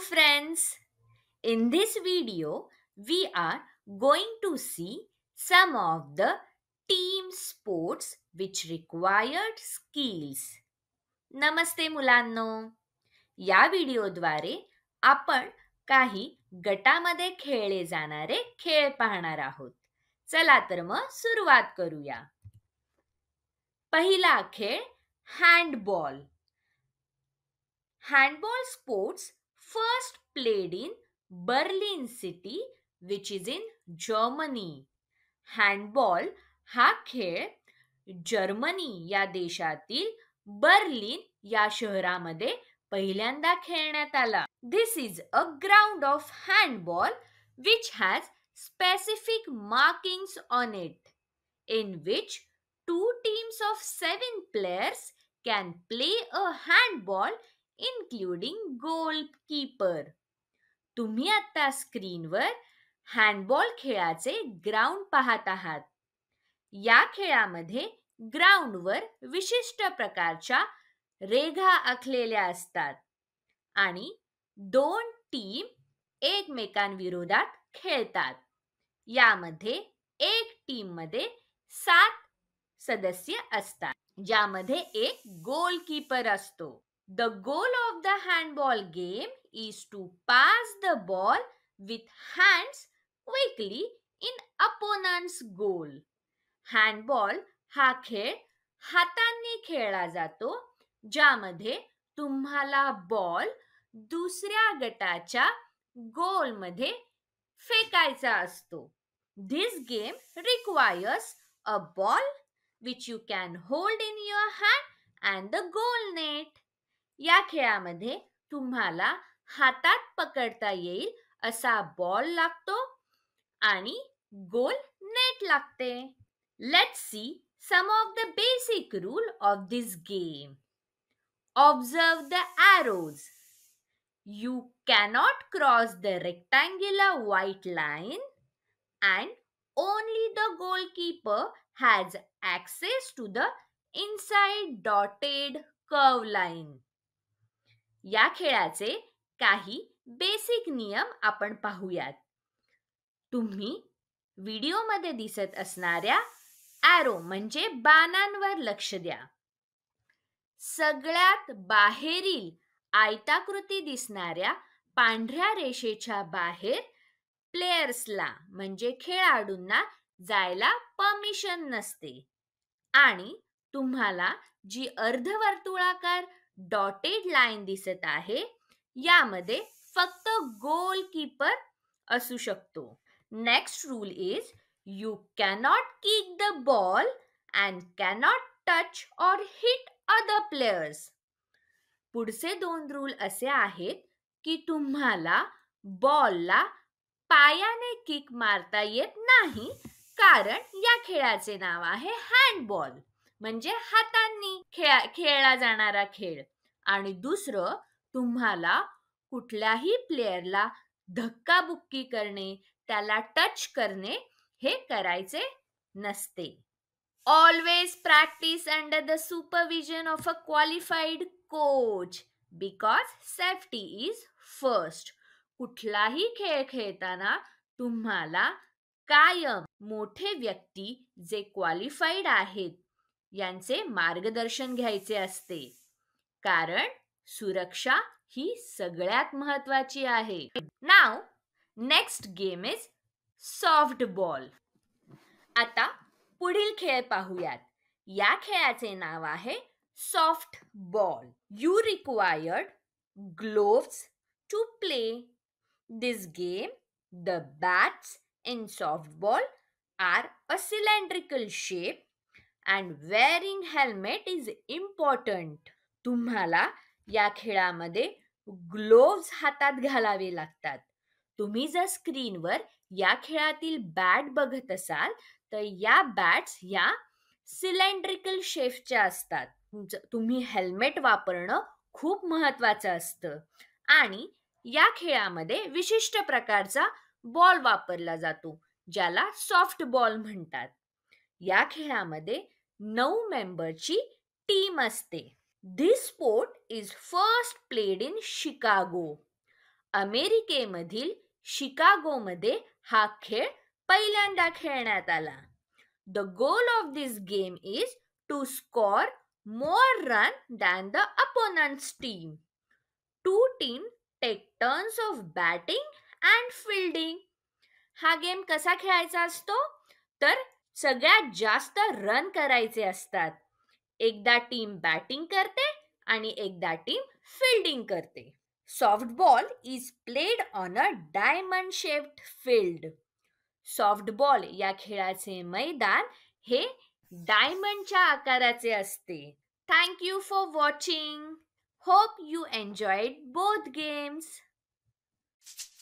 friends! In this video, we are going to see some of the team sports which required skills. नमस्ते मुलांनो या व्हिडिओद्वारे आपण काही गटामध्ये खेळले जाणारे खेळ पाहणार आहोत चला तर मग सुरुवात करूया पहिला खेळ handball handball sports first played in Berlin City, which is in Germany. Handball हा खेळ जर्मनी या देशातील बर्लिन या शहरामध्ये पहिल्यांदा खेळण्यात आला this is a ground of handball which has specific markings on it in which two teams of seven players can play a handball including goalkeeper तुम्ही आता स्क्रीनवर हँडबॉल खेळाचे ग्राउंड पाहत आहात या खेळामध्ये ग्राउंडवर विशिष्ट प्रकारच्या रेघा आखलेल्या असतात आणि दोन टीम एकमेकांविरोधात खेळतात यामध्ये एक टीम मध्ये सात सदस्य असतात ज्यामध्ये एक गोलकीपर असतो The goal of the handball game is to pass the ball with hands quickly in opponent's goal. Handball हा खेळ हातांनी खेळला जातो ज्यामध्ये तुम्हाला बॉल दुसऱ्या goal गोलमध्ये फेकायचा असतो This game requires a ball which you can hold in your hand and the goal net. या खेळामध्ये तुम्हाला हातात पकडता येईल असा बॉल लागतो आणि गोल नेट लागते let see some of the basic rule of this game observe the arrows you cannot cross the rectangular white line and only the goalkeeper has access to the inside dotted curve line या खेळाचे काही basic नियम आपण पाहूयात तुम्ही व्हिडिओमध्ये दिसत असणाऱ्या ॲरो म्हणजे बाणांवर लक्ष द्या सगळ्यात बाहेरील आयताकृती दिसणाऱ्या पांढऱ्या रेषेच्या बाहेर प्लेयर्सला म्हणजे खेळाडूंना जायला परमिशन नसते आणि तुम्हाला जी अर्धवर्तुळाकार डॉटेड लाईन दिसत आहे यामध्ये फक्त गोलकीपर असू शकतो next rule is you cannot kick the ball and cannot touch or hit other players पुढचे दोन रूल असे आहेत की तुम्हाला बॉलला पायाने किक मारता येत नाही कारण या खेळाचे नाव आहे हँडबॉल म्हणजे हातांनी खेळ खेळला जाणारा खेळ आणि दुसरं तुम्हाला कुठल्याही प्लेयरला धक्काबुक्की करणे त्याला टच करणे हे करायचे नसते always practice under the supervision of a qualified coach because safety is first कुठलाही खेळ खेळताना तुम्हाला कायम मोठे व्यक्ती जे क्वालिफाईड आहेत यांचे मार्गदर्शन घ्यायचे असते कारण सुरक्षा ही सगळ्यात महत्वाची आहे नाव next game is soft ball आता पुढील खेळ पाहूयात या खेळाचे नाव आहे soft ball you required gloves to play this game the bats in soft ball are a cylindrical shape and wearing helmet is important तुम्हाला या खेळामध्ये ग्लोव्ज हातात घालावे लागतात तुम्ही जर स्क्रीनवर या खेळातील बॅट बघत असाल तर या बॅट्स या सिलेंड्रिकल शेफच्या असतात तुम्ही हेल्मेट वापरणं खूप महत्वाचं असतं आणि या खेळामध्ये विशिष्ट प्रकारचा बॉल वापरला जातो ज्याला सॉफ्ट बॉल म्हणतात या खेळामध्ये नऊ मेंबरची टीम असते this sport is first played in Chicago अमेरिकेमधील शिकागोमध्ये हा खेळ पहिल्यांदा खेळण्यात आला the goal of this game is to score more run than the opponents team two team take turns of batting and fielding हा गेम कसा खेळायचा असतो सगळ्यात जास्त रन करायचे असतात एकदा टीम बॅटिंग करते आणि एकदा टीम फिल्डिंग करते softball is played on a diamond shaped field softball या खेळाचे मैदान हे डायमंडच्या आकाराचे असते thank you for watching hope you enjoyed both games